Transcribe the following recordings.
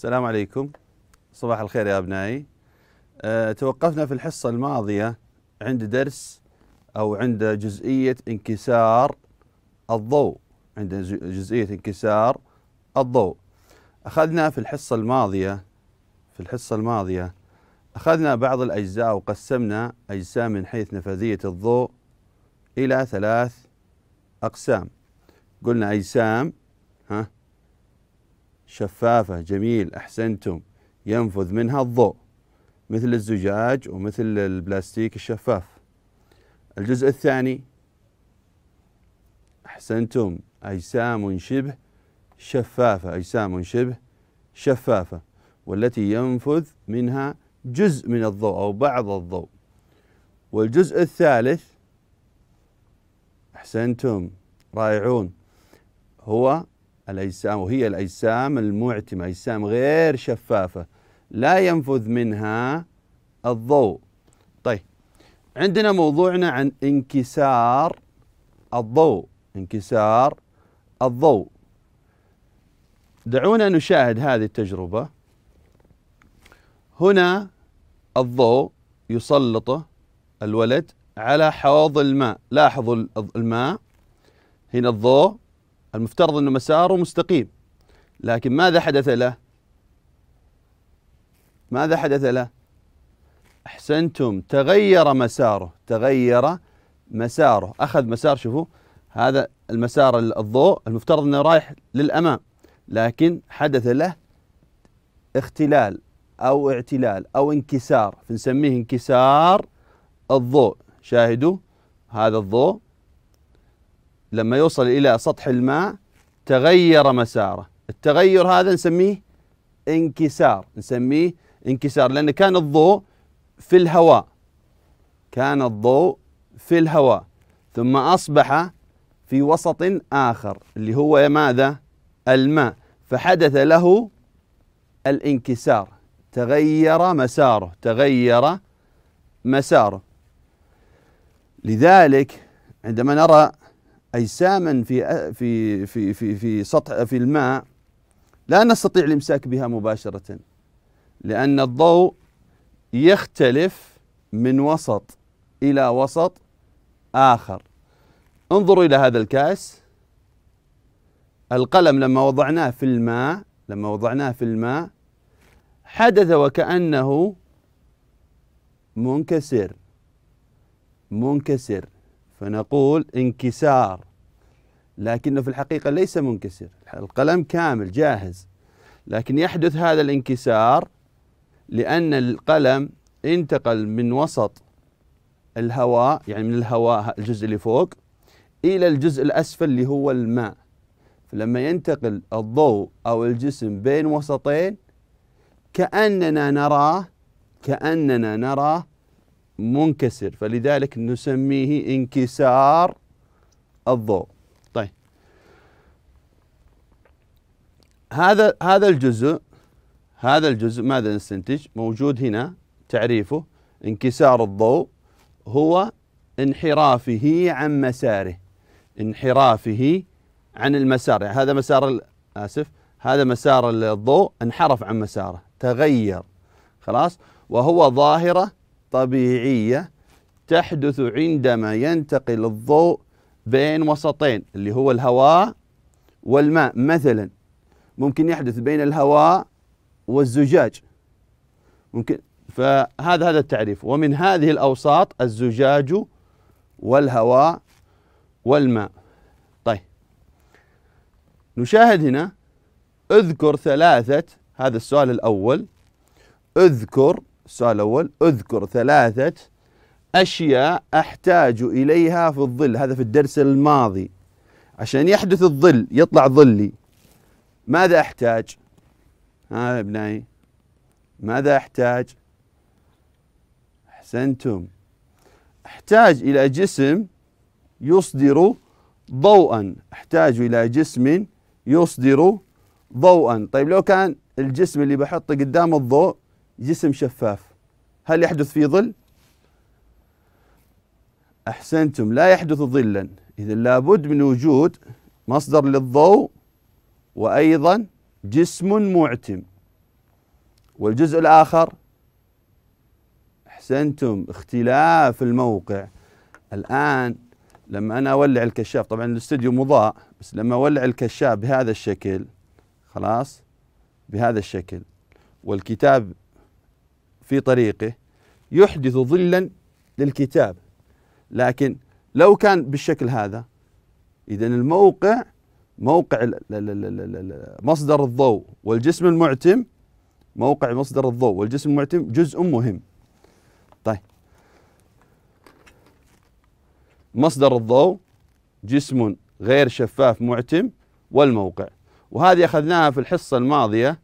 السلام عليكم صباح الخير يا أبنائي أه توقفنا في الحصة الماضية عند درس أو عند جزئية انكسار الضوء عند جزئية انكسار الضوء أخذنا في الحصة الماضية في الحصة الماضية أخذنا بعض الأجزاء وقسمنا اجسام من حيث نفاذية الضوء إلى ثلاث أقسام قلنا أجسام ها شفافة جميل أحسنتم ينفذ منها الضوء مثل الزجاج ومثل البلاستيك الشفاف الجزء الثاني أحسنتم أجسام شبه شفافة أجسام شبه شفافة والتي ينفذ منها جزء من الضوء أو بعض الضوء والجزء الثالث أحسنتم رائعون هو الأجسام وهي الأجسام المعتمة أجسام غير شفافة لا ينفذ منها الضوء طيب عندنا موضوعنا عن انكسار الضوء انكسار الضوء دعونا نشاهد هذه التجربة هنا الضوء يسلطه الولد على حوض الماء لاحظوا الماء هنا الضوء المفترض أنه مساره مستقيم لكن ماذا حدث له ماذا حدث له أحسنتم تغير مساره تغير مساره أخذ مسار شوفوا هذا المسار الضوء المفترض أنه رايح للأمام لكن حدث له اختلال أو اعتلال أو انكسار فنسميه انكسار الضوء شاهدوا هذا الضوء لما يوصل إلى سطح الماء تغير مساره التغير هذا نسميه انكسار نسميه انكسار لأن كان الضوء في الهواء كان الضوء في الهواء ثم أصبح في وسط آخر اللي هو ماذا؟ الماء فحدث له الانكسار تغير مساره تغير مساره لذلك عندما نرى أجساما في في في في في سطح في الماء لا نستطيع الإمساك بها مباشرة لأن الضوء يختلف من وسط إلى وسط آخر انظروا إلى هذا الكاس القلم لما وضعناه في الماء لما وضعناه في الماء حدث وكأنه منكسر منكسر فنقول انكسار لكنه في الحقيقة ليس منكسر القلم كامل جاهز لكن يحدث هذا الانكسار لأن القلم انتقل من وسط الهواء يعني من الهواء الجزء اللي فوق إلى الجزء الأسفل اللي هو الماء فلما ينتقل الضوء أو الجسم بين وسطين كأننا نراه كأننا نراه منكسر فلذلك نسميه انكسار الضوء طيب هذا هذا الجزء هذا الجزء ماذا نستنتج موجود هنا تعريفه انكسار الضوء هو انحرافه عن مساره انحرافه عن المسار يعني هذا مسار اسف هذا مسار الضوء انحرف عن مساره تغير خلاص وهو ظاهره طبيعية تحدث عندما ينتقل الضوء بين وسطين اللي هو الهواء والماء مثلا ممكن يحدث بين الهواء والزجاج ممكن فهذا هذا التعريف ومن هذه الأوساط الزجاج والهواء والماء طيب نشاهد هنا اذكر ثلاثة هذا السؤال الأول اذكر السؤال الأول اذكر ثلاثة أشياء أحتاج إليها في الظل هذا في الدرس الماضي عشان يحدث الظل يطلع ظلي ماذا أحتاج ها يا أبنائي ماذا أحتاج أحسنتم أحتاج إلى جسم يصدر ضوءا أحتاج إلى جسم يصدر ضوءا طيب لو كان الجسم اللي بحطه قدام الضوء جسم شفاف هل يحدث في ظل؟ أحسنتم لا يحدث ظلا إذا لابد من وجود مصدر للضوء وأيضا جسم معتم والجزء الآخر أحسنتم اختلاف الموقع الآن لما أنا أولع الكشاف طبعا الاستديو مضاء بس لما أولع الكشاف بهذا الشكل خلاص بهذا الشكل والكتاب في طريقه يحدث ظلا للكتاب لكن لو كان بالشكل هذا إذا الموقع موقع مصدر الضوء والجسم المعتم موقع مصدر الضوء والجسم المعتم جزء مهم طيب مصدر الضوء جسم غير شفاف معتم والموقع وهذه أخذناها في الحصة الماضية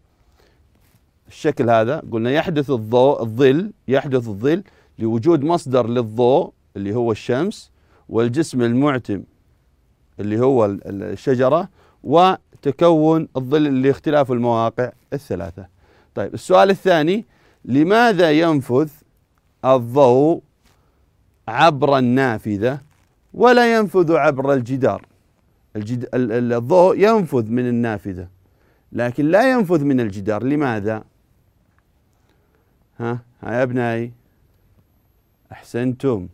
الشكل هذا قلنا يحدث الضوء الظل يحدث الظل لوجود مصدر للضوء اللي هو الشمس والجسم المعتم اللي هو الشجرة وتكون الظل لاختلاف المواقع الثلاثة طيب السؤال الثاني لماذا ينفذ الضوء عبر النافذة ولا ينفذ عبر الجدار الجد... الضوء ينفذ من النافذة لكن لا ينفذ من الجدار لماذا؟ ها يا أبنائي أحسنتم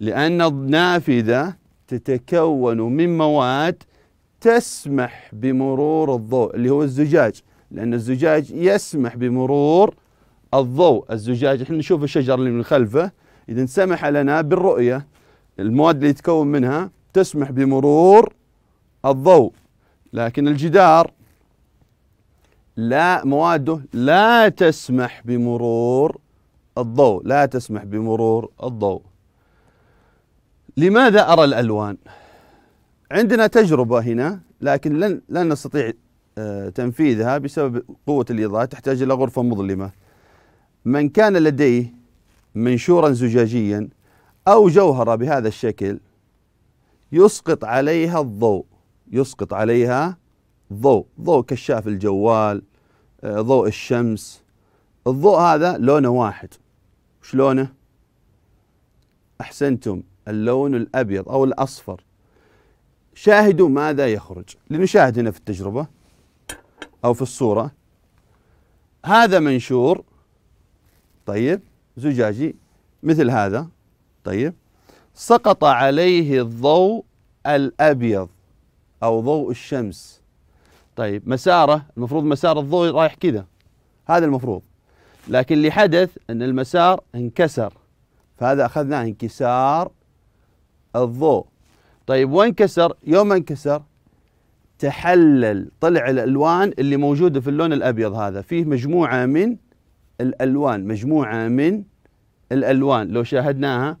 لأن النافذة تتكون من مواد تسمح بمرور الضوء اللي هو الزجاج لأن الزجاج يسمح بمرور الضوء الزجاج احنا نشوف الشجر اللي من خلفه إذا سمح لنا بالرؤية المواد اللي يتكون منها تسمح بمرور الضوء لكن الجدار لا مواده لا تسمح بمرور الضوء لا تسمح بمرور الضوء لماذا أرى الألوان؟ عندنا تجربة هنا لكن لن لن نستطيع آه، تنفيذها بسبب قوة الإضاءة تحتاج إلى غرفة مظلمة من كان لديه منشورا زجاجيا أو جوهرة بهذا الشكل يسقط عليها الضوء يسقط عليها ضوء ضوء كشاف الجوال آه، ضوء الشمس الضوء هذا لونه واحد وش لونه أحسنتم اللون الأبيض أو الأصفر شاهدوا ماذا يخرج لنشاهد هنا في التجربة أو في الصورة هذا منشور طيب زجاجي مثل هذا طيب سقط عليه الضوء الأبيض أو ضوء الشمس طيب مساره المفروض مسار الضوء رايح كذا هذا المفروض لكن اللي حدث ان المسار انكسر فهذا اخذناه انكسار الضوء طيب وين انكسر يوم انكسر تحلل طلع الالوان اللي موجوده في اللون الابيض هذا فيه مجموعه من الالوان مجموعه من الالوان لو شاهدناها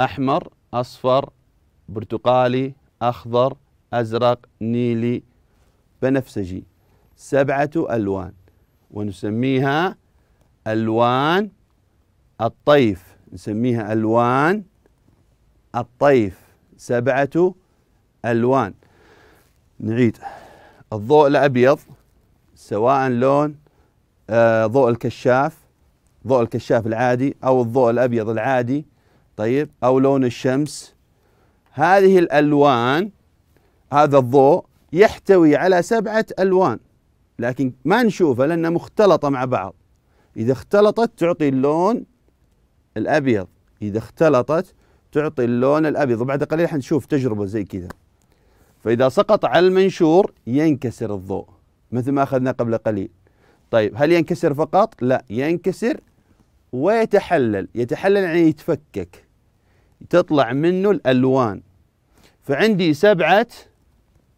احمر اصفر برتقالي اخضر ازرق نيلي بنفسجي سبعة ألوان ونسميها ألوان الطيف نسميها ألوان الطيف سبعة ألوان نعيد الضوء الأبيض سواء لون آه، ضوء الكشاف ضوء الكشاف العادي أو الضوء الأبيض العادي طيب أو لون الشمس هذه الألوان هذا الضوء يحتوي على سبعة ألوان لكن ما نشوفه لأنها مختلطة مع بعض إذا اختلطت تعطي اللون الأبيض إذا اختلطت تعطي اللون الأبيض وبعد قليل حنشوف تجربة زي كذا فإذا سقط على المنشور ينكسر الضوء مثل ما أخذنا قبل قليل طيب هل ينكسر فقط؟ لا ينكسر ويتحلل يتحلل يعني يتفكك تطلع منه الألوان فعندي سبعة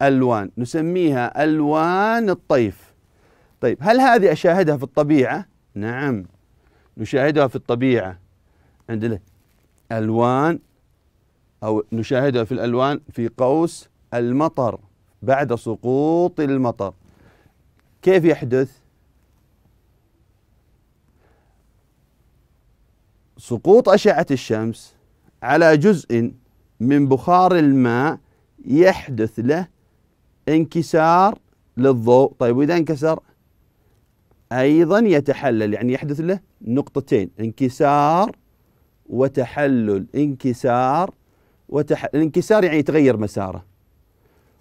ألوان نسميها ألوان الطيف طيب هل هذه أشاهدها في الطبيعة؟ نعم نشاهدها في الطبيعة عندنا ألوان أو نشاهدها في الألوان في قوس المطر بعد سقوط المطر كيف يحدث؟ سقوط أشعة الشمس على جزء من بخار الماء يحدث له انكسار للضوء طيب وإذا انكسر أيضا يتحلل يعني يحدث له نقطتين انكسار وتحلل انكسار وتح... الانكسار يعني يتغير مساره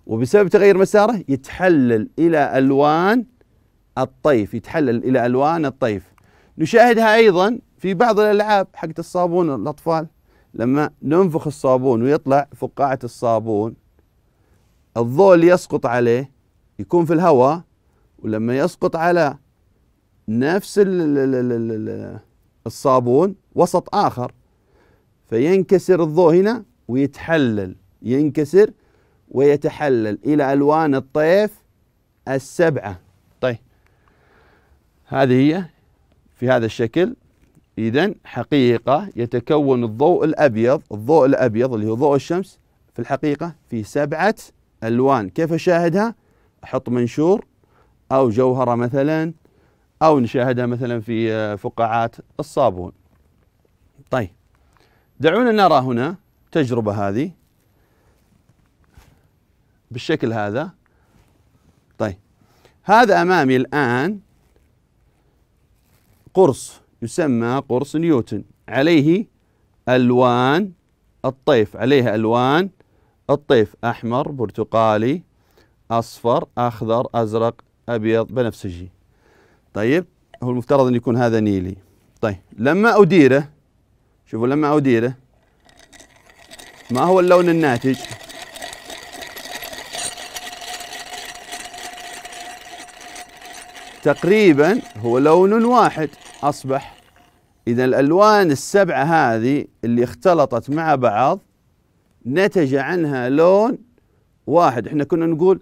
وبسبب تغير مساره يتحلل إلى ألوان الطيف يتحلل إلى ألوان الطيف نشاهدها أيضا في بعض الألعاب حقت الصابون الأطفال لما ننفخ الصابون ويطلع فقاعة الصابون الضوء اللي يسقط عليه يكون في الهواء ولما يسقط على نفس الصابون وسط آخر فينكسر الضوء هنا ويتحلل ينكسر ويتحلل إلى ألوان الطيف السبعة طيب هذه هي في هذا الشكل إذا حقيقة يتكون الضوء الأبيض الضوء الأبيض اللي هو ضوء الشمس في الحقيقة في سبعة الوان كيف اشاهدها؟ احط منشور او جوهره مثلا او نشاهدها مثلا في آه، فقاعات الصابون. طيب دعونا نرى هنا تجربه هذه بالشكل هذا. طيب هذا امامي الان قرص يسمى قرص نيوتن عليه الوان الطيف عليها الوان الطيف أحمر برتقالي أصفر أخضر أزرق أبيض بنفسجي طيب هو المفترض أن يكون هذا نيلي طيب لما أديره شوفوا لما أديره ما هو اللون الناتج تقريبا هو لون واحد أصبح إذا الألوان السبعة هذه اللي اختلطت مع بعض نتج عنها لون واحد احنا كنا نقول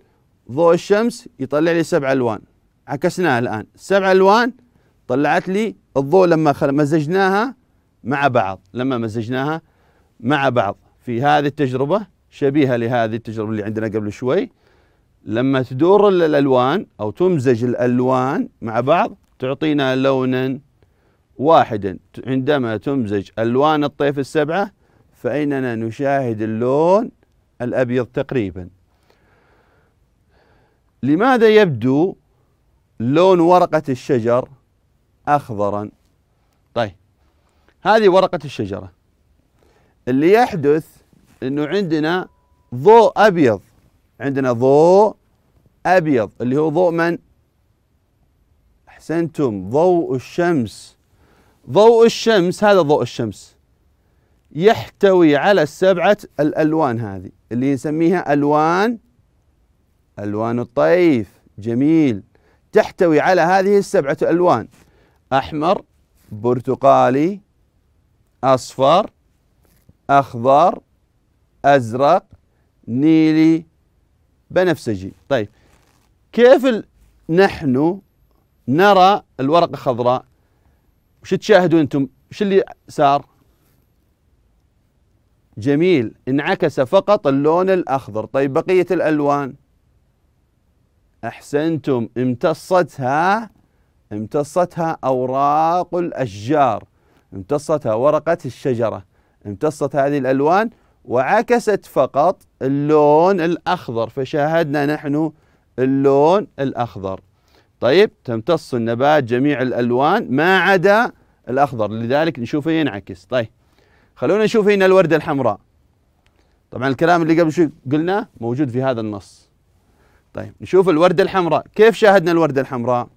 ضوء الشمس يطلع لي سبع الوان عكسناها الان سبع الوان طلعت لي الضوء لما مزجناها مع بعض لما مزجناها مع بعض في هذه التجربه شبيهه لهذه التجربه اللي عندنا قبل شوي لما تدور الالوان او تمزج الالوان مع بعض تعطينا لونا واحدا عندما تمزج الوان الطيف السبعه فإننا نشاهد اللون الأبيض تقريبا لماذا يبدو لون ورقة الشجر أخضرا طيب هذه ورقة الشجرة اللي يحدث أنه عندنا ضوء أبيض عندنا ضوء أبيض اللي هو ضوء من؟ أحسنتم ضوء الشمس ضوء الشمس هذا ضوء الشمس يحتوي على السبعة الألوان هذه اللي نسميها ألوان ألوان الطيف جميل تحتوي على هذه السبعة ألوان أحمر برتقالي أصفر أخضر أزرق نيلي بنفسجي طيب كيف نحن نرى الورقة خضراء وش تشاهدون أنتم وش اللي صار جميل انعكس فقط اللون الأخضر طيب بقية الألوان أحسنتم امتصتها امتصتها أوراق الأشجار امتصتها ورقة الشجرة امتصت هذه الألوان وعكست فقط اللون الأخضر فشاهدنا نحن اللون الأخضر طيب تمتص النبات جميع الألوان ما عدا الأخضر لذلك نشوفه ينعكس طيب خلونا نشوف هنا الوردة الحمراء طبعا الكلام اللي قبل شوي قلناه موجود في هذا النص طيب نشوف الوردة الحمراء كيف شاهدنا الوردة الحمراء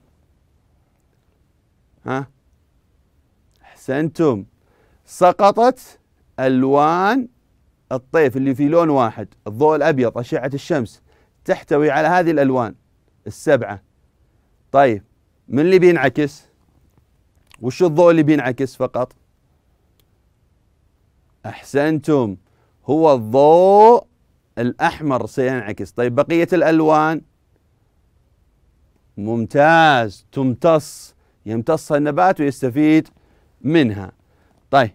ها احسنتم سقطت الوان الطيف اللي في لون واحد الضوء الابيض اشعه الشمس تحتوي على هذه الالوان السبعه طيب من اللي بينعكس وش الضوء اللي بينعكس فقط أحسنتم هو الضوء الأحمر سينعكس طيب بقية الألوان ممتاز تمتص يمتصها النبات ويستفيد منها طيب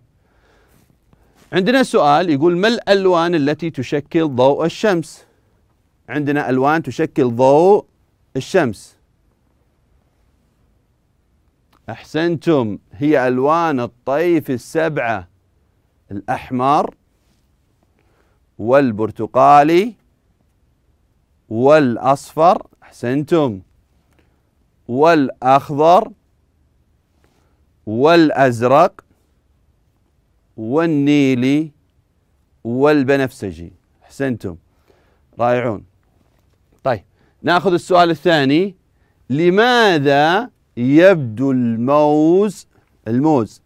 عندنا سؤال يقول ما الألوان التي تشكل ضوء الشمس عندنا ألوان تشكل ضوء الشمس أحسنتم هي ألوان الطيف السبعة الأحمر والبرتقالي والأصفر أحسنتم والأخضر والأزرق والنيلي والبنفسجي أحسنتم رائعون طيب ناخذ السؤال الثاني لماذا يبدو الموز الموز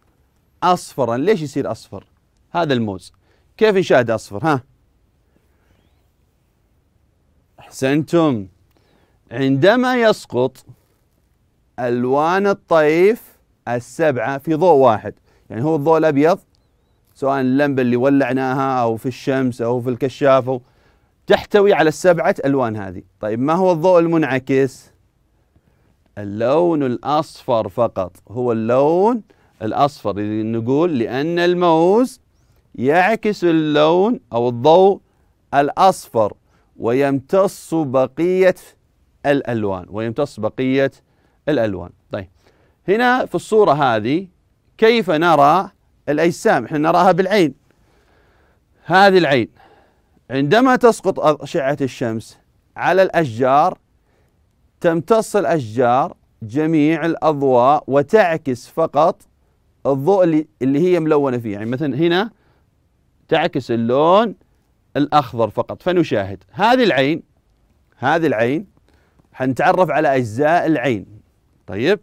أصفرا ليش يصير أصفر هذا الموز كيف نشاهد أصفر ها أحسنتم عندما يسقط ألوان الطيف السبعة في ضوء واحد يعني هو الضوء الأبيض سواء اللمبة اللي ولعناها أو في الشمس أو في الكشاف تحتوي على السبعة ألوان هذه طيب ما هو الضوء المنعكس اللون الأصفر فقط هو اللون الأصفر اللي نقول لأن الموز يعكس اللون أو الضوء الأصفر ويمتص بقية الألوان ويمتص بقية الألوان طيب هنا في الصورة هذه كيف نرى الأجسام احنا نراها بالعين هذه العين عندما تسقط أشعة الشمس على الأشجار تمتص الأشجار جميع الأضواء وتعكس فقط الضوء اللي, اللي هي ملونة فيه يعني مثلا هنا تعكس اللون الأخضر فقط فنشاهد هذه العين هذه العين حنتعرف على أجزاء العين طيب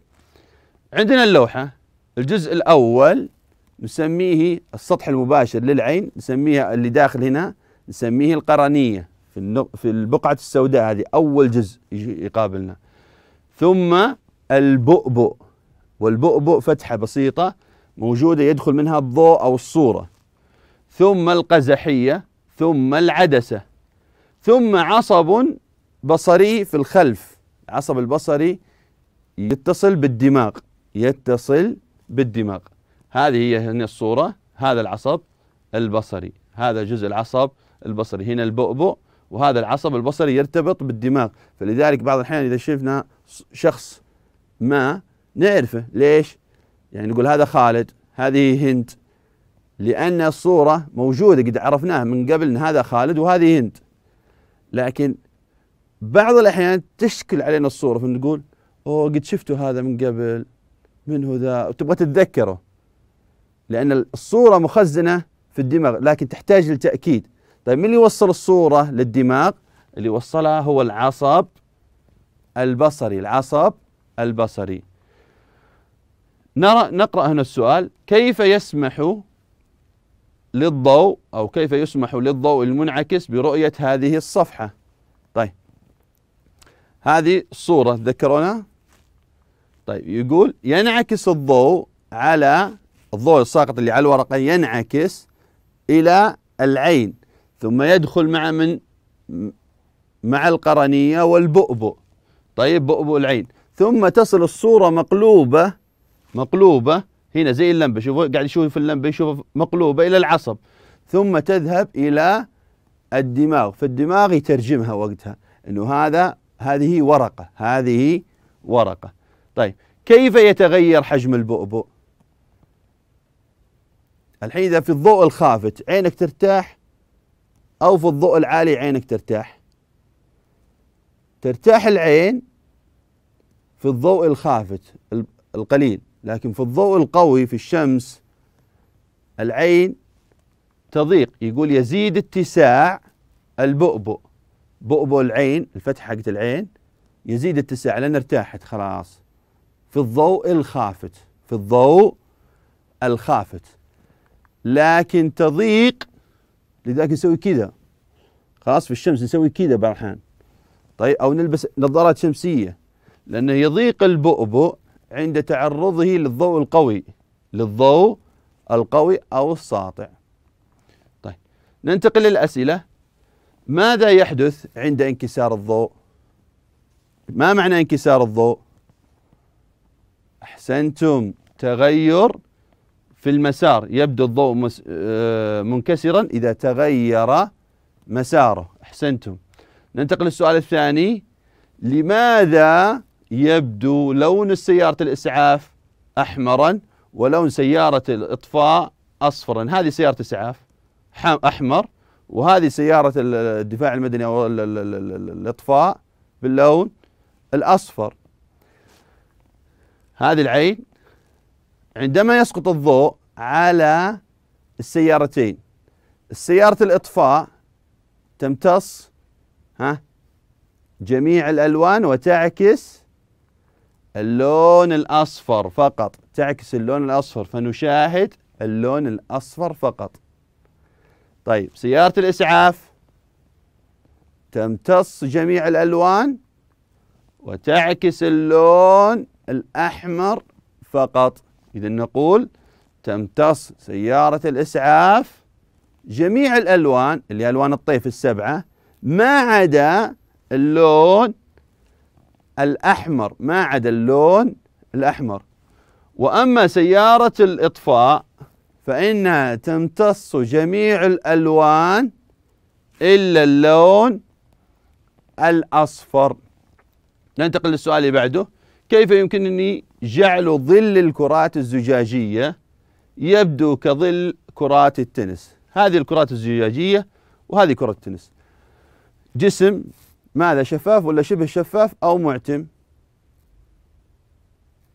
عندنا اللوحة الجزء الأول نسميه السطح المباشر للعين نسميها اللي داخل هنا نسميه القرنية في في البقعة السوداء هذه أول جزء يقابلنا ثم البؤبؤ والبؤبؤ فتحة بسيطة موجودة يدخل منها الضوء أو الصورة ثم القزحية ثم العدسة ثم عصب بصري في الخلف العصب البصري يتصل بالدماغ يتصل بالدماغ هذه هي هنا الصورة هذا العصب البصري هذا جزء العصب البصري هنا البؤبؤ وهذا العصب البصري يرتبط بالدماغ فلذلك بعض الأحيان إذا شفنا شخص ما نعرفه ليش يعني نقول هذا خالد هذه هند لأن الصورة موجودة قد عرفناها من قبل أن هذا خالد وهذه هند لكن بعض الأحيان تشكل علينا الصورة فنقول أوه قد شفتوا هذا من قبل من هو ذا وتبغى تتذكره لأن الصورة مخزنة في الدماغ لكن تحتاج لتأكيد طيب من اللي يوصل الصورة للدماغ اللي وصلها هو العصب البصري العصب البصري نرى نقرأ هنا السؤال كيف يسمح للضوء أو كيف يسمح للضوء المنعكس برؤية هذه الصفحة طيب هذه الصورة ذكرنا طيب يقول ينعكس الضوء على الضوء الساقط اللي على الورقة ينعكس إلى العين ثم يدخل مع من مع القرنية والبؤبؤ طيب بؤبؤ العين ثم تصل الصورة مقلوبة مقلوبة هنا زي اللمبه شوفوا قاعد يشوف اللمبه يشوف مقلوبه الى العصب ثم تذهب الى الدماغ فالدماغ يترجمها وقتها انه هذا هذه ورقه هذه ورقه طيب كيف يتغير حجم البؤبؤ الحين اذا في الضوء الخافت عينك ترتاح او في الضوء العالي عينك ترتاح ترتاح العين في الضوء الخافت القليل لكن في الضوء القوي في الشمس العين تضيق يقول يزيد اتساع البؤبؤ بؤبؤ العين الفتحة حقت العين يزيد اتساع لأن ارتاحت خلاص في الضوء الخافت في الضوء الخافت لكن تضيق لذلك نسوي كذا خلاص في الشمس نسوي كذا بعض الأحيان طيب أو نلبس نظارات شمسية لأنه يضيق البؤبؤ عند تعرضه للضوء القوي للضوء القوي أو الساطع طيب ننتقل للأسئلة ماذا يحدث عند انكسار الضوء ما معنى انكسار الضوء أحسنتم تغير في المسار يبدو الضوء آه، منكسرا إذا تغير مساره أحسنتم ننتقل للسؤال الثاني لماذا يبدو لون سيارة الإسعاف أحمرا ولون سيارة الإطفاء أصفرا هذه سيارة إسعاف أحمر وهذه سيارة الدفاع المدني أو الإطفاء باللون الأصفر هذه العين عندما يسقط الضوء على السيارتين سيارة الإطفاء تمتص ها جميع الألوان وتعكس اللون الأصفر فقط تعكس اللون الأصفر فنشاهد اللون الأصفر فقط طيب سيارة الإسعاف تمتص جميع الألوان وتعكس اللون الأحمر فقط إذا نقول تمتص سيارة الإسعاف جميع الألوان اللي ألوان الطيف السبعة ما عدا اللون الأحمر ما عدا اللون الأحمر وأما سيارة الإطفاء فإنها تمتص جميع الألوان إلا اللون الأصفر ننتقل للسؤال اللي بعده كيف يمكنني جعل ظل الكرات الزجاجية يبدو كظل كرات التنس هذه الكرات الزجاجية وهذه كرة التنس جسم ماذا شفاف ولا شبه شفاف أو معتم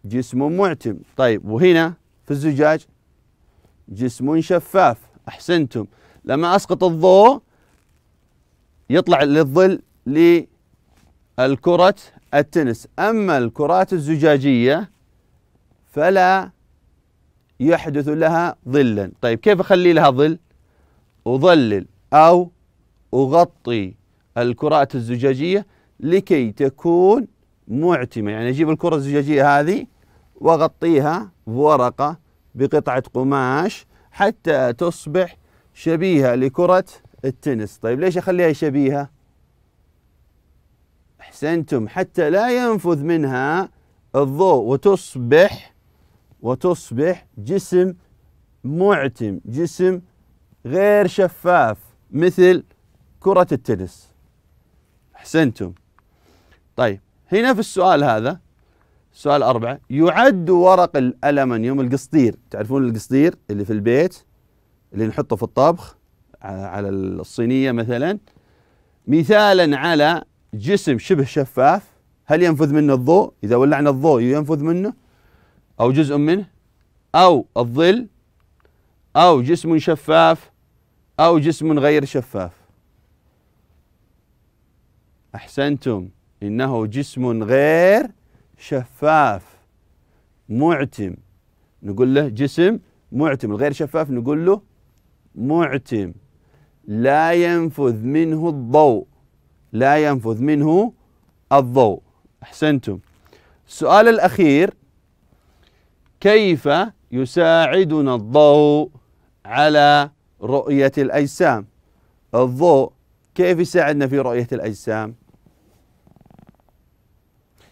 جسم معتم طيب وهنا في الزجاج جسم شفاف أحسنتم لما أسقط الضوء يطلع للظل للكرة التنس أما الكرات الزجاجية فلا يحدث لها ظلا طيب كيف أخلي لها ظل أظلل أو أغطي الكرات الزجاجية لكي تكون معتمة يعني أجيب الكرة الزجاجية هذه وأغطيها بورقة بقطعة قماش حتى تصبح شبيهة لكرة التنس طيب ليش أخليها شبيهة أحسنتم حتى لا ينفذ منها الضوء وتصبح وتصبح جسم معتم جسم غير شفاف مثل كرة التنس أحسنتم طيب هنا في السؤال هذا سؤال أربعة يعد ورق الألمن يوم تعرفون القصدير اللي في البيت اللي نحطه في الطبخ آه، على الصينية مثلا مثالا على جسم شبه شفاف هل ينفذ منه الضوء إذا ولعنا الضوء ينفذ منه أو جزء منه أو الظل أو جسم شفاف أو جسم غير شفاف أحسنتم إنه جسم غير شفاف معتم نقول له جسم معتم الغير شفاف نقول له معتم لا ينفذ منه الضوء لا ينفذ منه الضوء أحسنتم السؤال الأخير كيف يساعدنا الضوء على رؤية الأجسام الضوء كيف يساعدنا في رؤية الأجسام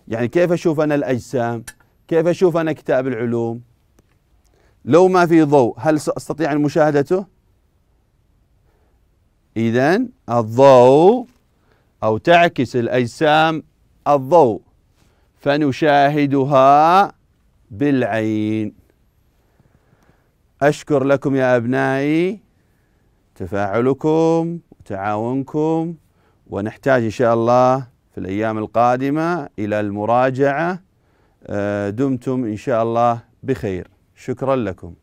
يعني كيف أشوف أنا الأجسام كيف أشوف أنا كتاب العلوم لو ما في ضوء هل أستطيع مشاهدته إذا الضوء أو تعكس الأجسام الضوء فنشاهدها بالعين أشكر لكم يا أبنائي تفاعلكم وتعاونكم ونحتاج إن شاء الله في الأيام القادمة إلى المراجعة آه، دمتم إن شاء الله بخير شكرا لكم